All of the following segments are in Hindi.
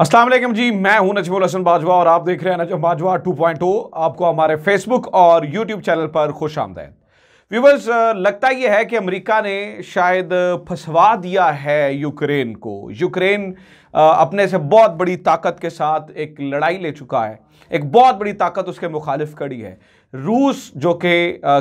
असलम जी मैं हूं नजमुल हसन बाजवा और आप देख रहे हैं नजम बाजवा 2.0 आपको हमारे फेसबुक और यूट्यूब चैनल पर खुश आमदैन व्यूवर्स लगता यह है कि अमेरिका ने शायद फंसवा दिया है यूक्रेन को यूक्रेन अपने से बहुत बड़ी ताकत के साथ एक लड़ाई ले चुका है एक बहुत बड़ी ताकत उसके मुखालिफ खड़ी है रूस जो कि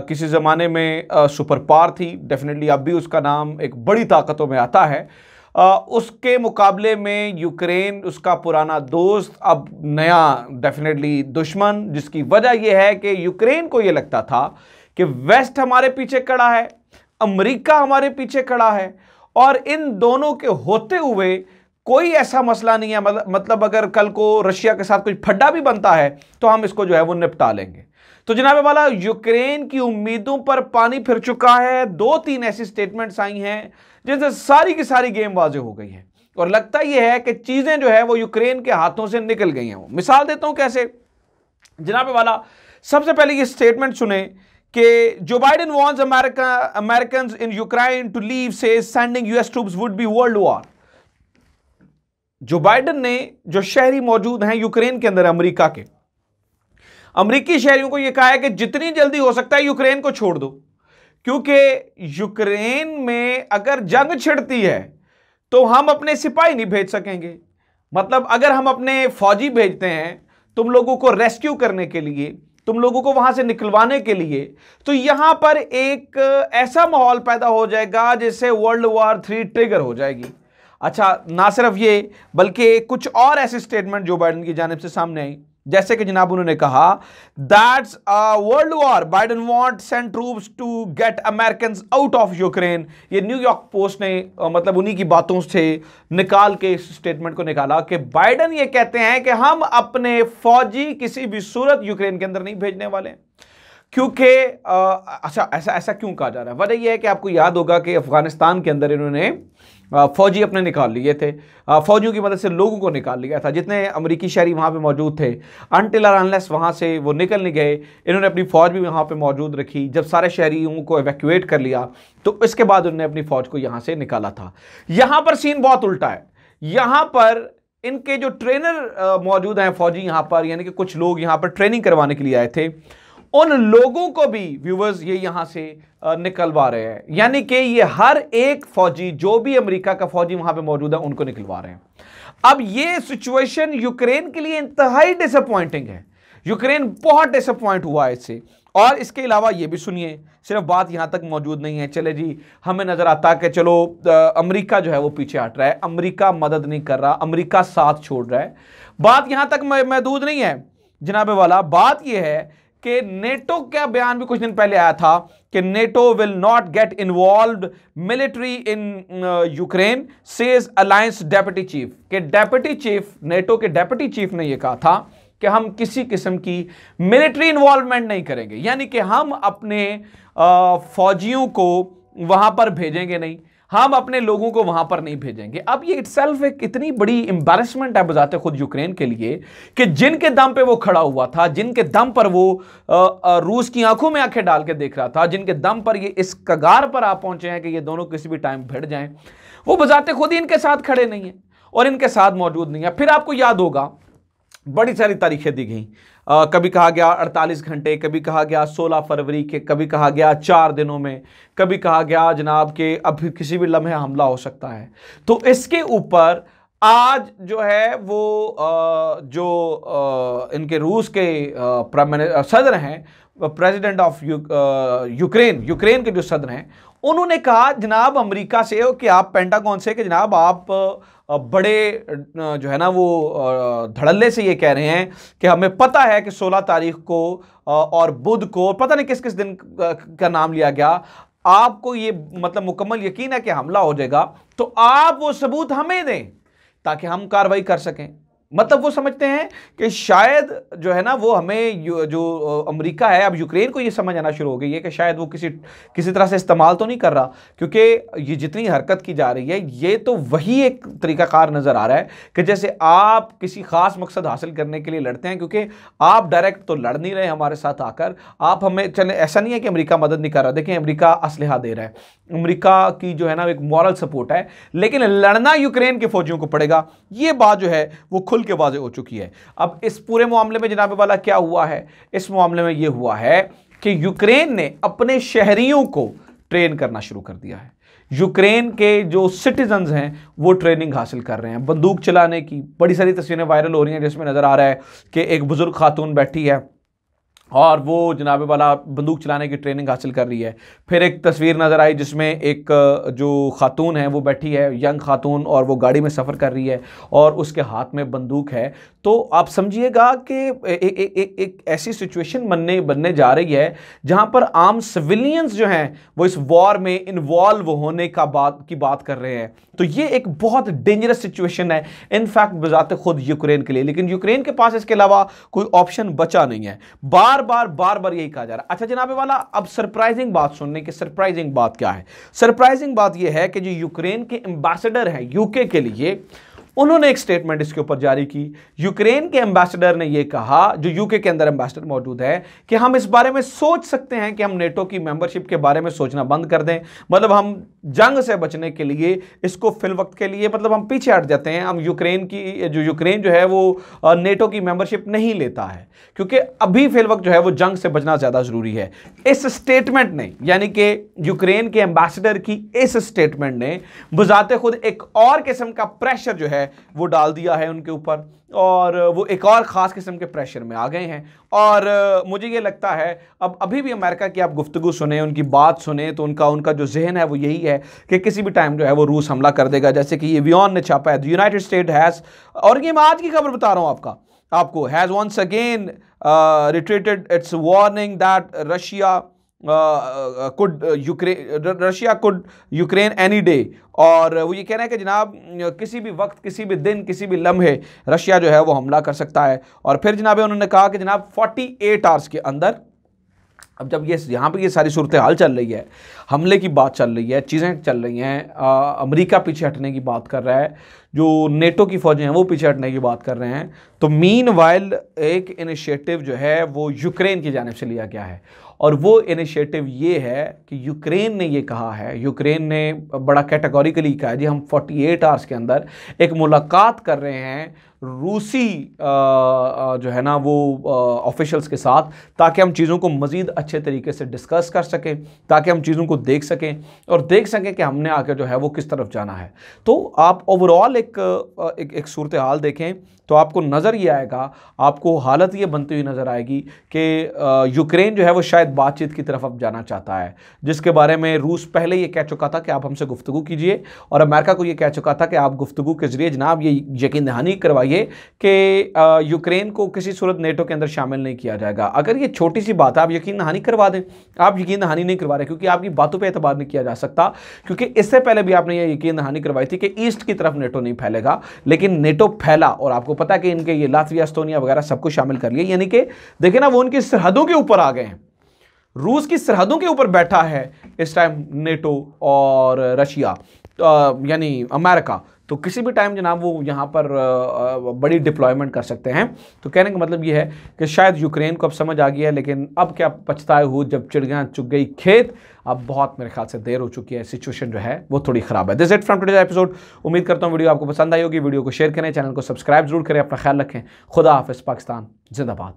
किसी ज़माने में सुपर पार थी डेफिनेटली अब भी उसका नाम एक बड़ी ताकतों में आता है उसके मुकाबले में यूक्रेन उसका पुराना दोस्त अब नया डेफिनेटली दुश्मन जिसकी वजह यह है कि यूक्रेन को यह लगता था कि वेस्ट हमारे पीछे खड़ा है अमेरिका हमारे पीछे खड़ा है और इन दोनों के होते हुए कोई ऐसा मसला नहीं है मतलब, मतलब अगर कल को रशिया के साथ कोई फड्डा भी बनता है तो हम इसको जो है वो निपटा लेंगे तो जनाब वाला यूक्रेन की उम्मीदों पर पानी फिर चुका है दो तीन ऐसी स्टेटमेंट्स आई हैं जिनसे सारी की सारी गेम वाजे हो गई है और लगता यह है कि चीज़ें जो है वो यूक्रेन के हाथों से निकल गई हैं मिसाल देता हूँ कैसे जनाब वाला सबसे पहले ये स्टेटमेंट सुने कि Joe Biden warns America American in Ukraine to leave says sending US troops would be world war Joe Biden ने जो शहरी मौजूद हैं यूक्रेन के अंदर अमेरिका के अमेरिकी शहरियों को यह कहा है कि जितनी जल्दी हो सकता है यूक्रेन को छोड़ दो क्योंकि यूक्रेन में अगर जंग छिड़ती है तो हम अपने सिपाही नहीं भेज सकेंगे मतलब अगर हम अपने फौजी भेजते हैं तुम लोगों को रेस्क्यू करने के लिए तुम लोगों को वहां से निकलवाने के लिए तो यहां पर एक ऐसा माहौल पैदा हो जाएगा जिससे वर्ल्ड वॉर थ्री ट्रिगर हो जाएगी अच्छा ना सिर्फ ये बल्कि कुछ और ऐसे स्टेटमेंट जो बाइडन की जानब से सामने आई जैसे कि जनाब उन्होंने कहा that's a world war Biden want send troops to get American out of Ukraine ये न्यूयॉर्क पोस्ट ने आ, मतलब उन्हीं की बातों से निकाल के इस स्टेटमेंट को निकाला कि बाइडन ये कहते हैं कि हम अपने फौजी किसी भी सूरत यूक्रेन के अंदर नहीं भेजने वाले क्योंकि अच्छा ऐसा ऐसा क्यों कहा जा रहा है वजह यह है कि आपको याद होगा कि अफगानिस्तान के अंदर इन्होंने फ़ौजी अपने निकाल लिए थे फ़ौजियों की मदद से लोगों को निकाल लिया था जितने अमरीकी शहरी वहाँ पर मौजूद थे अनटिल अनलेस वहाँ से वो निकल नहीं गए इन्होंने अपनी फ़ौज भी वहाँ पर मौजूद रखी जब सारे शहरीों को एवेक्यूएट कर लिया तो इसके बाद उन्होंने अपनी फ़ौज को यहाँ से निकाला था यहाँ पर सीन बहुत उल्टा है यहाँ पर इनके जो ट्रेनर मौजूद हैं फ़ौजी यहाँ पर यानी कि कुछ लोग यहाँ पर ट्रेनिंग करवाने के लिए आए थे उन लोगों को भी व्यूवर्स ये यहां से निकलवा रहे हैं यानी कि ये हर एक फौजी जो भी अमेरिका का फौजी वहां पे मौजूद है उनको निकलवा रहे हैं अब ये सिचुएशन यूक्रेन के लिए इंतहाई डिसअपॉइंटिंग है यूक्रेन बहुत डिसअपॉइंट हुआ है इससे और इसके अलावा ये भी सुनिए सिर्फ बात यहाँ तक मौजूद नहीं है चले जी हमें नज़र आता है कि चलो अमेरिका जो है वो पीछे हट रहा है अमेरिका मदद नहीं कर रहा अमेरिका साथ छोड़ रहा है बात यहाँ तक महदूद नहीं है जनाब वाला बात यह है कि नेटो का बयान भी कुछ दिन पहले आया था कि NATO will not get involve military in Ukraine says alliance deputy chief के डेप्यूटी चीफ नेटो के डेप्यूटी चीफ ने यह कहा था कि हम किसी किस्म की मिलिट्री इन्वॉल्वमेंट नहीं करेंगे यानी कि हम अपने uh, फौजियों को वहां पर भेजेंगे नहीं हम अपने लोगों को वहां पर नहीं भेजेंगे अब ये इटसेल्फ एक इतनी बड़ी एम्बेरसमेंट है बजाते खुद यूक्रेन के लिए कि जिनके दम पे वो खड़ा हुआ था जिनके दम पर वो आ, आ, रूस की आंखों में आंखें डाल के देख रहा था जिनके दम पर ये इस कगार पर आप पहुंचे हैं कि ये दोनों किसी भी टाइम भिड़ जाए वो बजाते खुद ही इनके साथ खड़े नहीं है और इनके साथ मौजूद नहीं है फिर आपको याद होगा बड़ी सारी तारीखें दी गई आ, कभी कहा गया 48 घंटे कभी कहा गया 16 फरवरी के कभी कहा गया चार दिनों में कभी कहा गया जनाब के अब किसी भी लम्हे हमला हो सकता है तो इसके ऊपर आज जो है वो जो इनके रूस के सदर हैं प्रेसिडेंट ऑफ यूक्रेन यूक्रेन के जो सदर हैं उन्होंने कहा जनाब अमेरिका से कि आप पेंटागन से कि जनाब आप बड़े जो है ना वो धड़ल्ले से ये कह रहे हैं कि हमें पता है कि 16 तारीख को और बुध को पता नहीं किस किस दिन का नाम लिया गया आपको ये मतलब मुकम्मल यकीन है कि हमला हो जाएगा तो आप वो सबूत हमें दें ताकि हम कार्रवाई कर सकें मतलब वो समझते हैं कि शायद जो है ना वो हमें जो अमेरिका है अब यूक्रेन को ये समझ आना शुरू हो गई है कि शायद वो किसी किसी तरह से इस्तेमाल तो नहीं कर रहा क्योंकि ये जितनी हरकत की जा रही है ये तो वही एक तरीकाकार नज़र आ रहा है कि जैसे आप किसी ख़ास मकसद हासिल करने के लिए लड़ते हैं क्योंकि आप डायरेक्ट तो लड़ नहीं रहे हमारे साथ आकर आप हमें चले ऐसा नहीं है कि अमरीका मदद नहीं कर रहा देखें अमरीका असलह दे रहा है अमरीका की जो है ना एक मॉरल सपोर्ट है लेकिन लड़ना यूक्रेन के फौजियों को पड़ेगा ये बात जो है वो खुल बिल्कुल के वाजे हो चुकी है अब इस पूरे मामले में जनाबे वाला क्या हुआ है इस मामले में यह हुआ है कि यूक्रेन ने अपने शहरियों को ट्रेन करना शुरू कर दिया है यूक्रेन के जो सिटीजन हैं वो ट्रेनिंग हासिल कर रहे हैं बंदूक चलाने की बड़ी सारी तस्वीरें वायरल हो रही हैं जिसमें नज़र आ रहा है कि एक बुज़ुर्ग खातून बैठी है और वो जनाब वाला बंदूक चलाने की ट्रेनिंग हासिल कर रही है फिर एक तस्वीर नज़र आई जिसमें एक जो खातून है वो बैठी है यंग खातून और वो गाड़ी में सफ़र कर रही है और उसके हाथ में बंदूक है तो आप समझिएगा कि एक, ऐसी सिचुएशन बनने बनने जा रही है जहाँ पर आम सिविलियंस जो हैं वो इस वॉर में इन्वॉल्व होने का बात की बात कर रहे हैं तो ये एक बहुत डेंजरस सिचुएशन है इनफैक्ट बजाते खुद यूक्रेन के लिए लेकिन यूक्रेन के पास इसके अलावा कोई ऑप्शन बचा नहीं है बार बार बार बार यही कहा जा रहा है अच्छा जनाबे वाला अब सरप्राइजिंग बात सुनने की सरप्राइजिंग बात क्या है सरप्राइजिंग बात यह है कि जो यूक्रेन के एम्बेसडर हैं यूके के लिए उन्होंने एक स्टेटमेंट इसके ऊपर जारी की यूक्रेन के एम्बेसडर ने यह कहा जो यूके के अंदर एम्बेसडर मौजूद है कि हम इस बारे में सोच सकते हैं कि हम नेटो की मेंबरशिप के बारे में सोचना बंद कर दें मतलब हम जंग से बचने के लिए इसको फिल वक्त के लिए मतलब हम पीछे हट जाते हैं हम यूक्रेन की जो यूक्रेन जो है वो नेटो की मेंबरशिप नहीं लेता है क्योंकि अभी फिल वक्त जो है वो जंग से बचना ज़्यादा ज़रूरी है इस स्टेटमेंट ने यानी कि यूक्रेन के एम्बेसडर की इस स्टेटमेंट ने बुजाते खुद एक और किस्म का प्रेशर जो है है वो डाल दिया है उनके ऊपर और वो एक और ख़ास किस्म के प्रेशर में आ गए हैं और मुझे ये लगता है अब अभी भी अमेरिका की आप गुफ्तु सुने उनकी बात सुने तो उनका उनका जो जहन है वो यही है कि किसी भी टाइम जो है वो रूस हमला कर देगा जैसे कि ये वियन ने छापा है यूनाइटेड स्टेट हैज़ और ये मैं आज की खबर बता रहा हूँ आपका आपको has once again reiterated its warning that Russia could Ukraine Russia could Ukraine any day और वो ये कह रहे हैं कि जनाब किसी भी वक्त किसी भी दिन किसी भी लम्हे रशिया जो है वो हमला कर सकता है और फिर जनाब उन्होंने कहा कि जनाब 48 आवर्स के अंदर अब जब ये यहाँ पे ये सारी सूरत हाल चल रही है हमले की बात चल रही है चीज़ें चल रही हैं अमेरिका पीछे हटने की बात कर रहा है जो नेटो की फ़ौजें हैं वो पीछे हटने की बात कर रहे हैं तो मीन वाइल एक इनिशिएटिव जो है वो यूक्रेन की जानब से लिया गया है और वो इनिशिएटिव ये है कि यूक्रेन ने ये कहा है यूक्रेन ने बड़ा कैटेगोरिकली कहा है जी हम 48 आवर्स के अंदर एक मुलाकात कर रहे हैं रूसी जो है ना वो ऑफिशल्स के साथ ताकि हम चीज़ों को मज़ीद अच्छे तरीके से डिस्कस कर सकें ताकि हम चीज़ों को देख सकें और देख सकें कि हमने आके जो है वो किस तरफ जाना है तो आप ओवरऑल एक एक, एक सूरत हाल देखें तो आपको नज़र ये आएगा आपको हालत ये बनती हुई नज़र आएगी कि यूक्रेन जो है वो शायद शायद बातचीत की तरफ अब जाना चाहता है जिसके बारे में रूस पहले ये कह चुका था कि आप हमसे गुफ्तु कीजिए और अमेरिका को ये कह चुका था कि आप गुफ्तु के जरिए जनाब ये यकीन दहानी करवाइए कि यूक्रेन को किसी सूरत नेटो के अंदर शामिल नहीं किया जाएगा अगर ये छोटी सी बात है आप यकीन दहानी करवा दें आप यकीन दहानी नहीं करवा रहे क्योंकि आपकी बातों पर एतबार नहीं किया जा सकता क्योंकि इससे पहले भी आपने ये यकीन दहानी करवाई थी कि ईस्ट की तरफ नेटो नहीं फैलेगा लेकिन नेटो फैला और आपको पता है कि इनके ये लातविया एस्तोनिया वगैरह सबको शामिल कर लिए यानी कि देखे ना वो उनकी सरहदों के ऊपर आ गए हैं रूस की सरहदों के ऊपर बैठा है इस टाइम नेटो और रशिया यानी अमेरिका तो किसी भी टाइम जनाब वो यहाँ पर बड़ी डिप्लॉयमेंट कर सकते हैं तो कहने का मतलब ये है कि शायद यूक्रेन को अब समझ आ गया है लेकिन अब क्या पछताए हो जब चिड़गियाँ चुग गई खेत अब बहुत मेरे ख्याल से देर हो चुकी है सिचुएशन जो है वो थोड़ी ख़राब है this it from today episode उम्मीद करता हूँ वीडियो आपको पसंद आई होगी वीडियो को शेयर करें चैनल को सब्सक्राइब जरूर करें अपना ख्याल रखें खुदा हाफ पाकिस्तान जिंदाबाद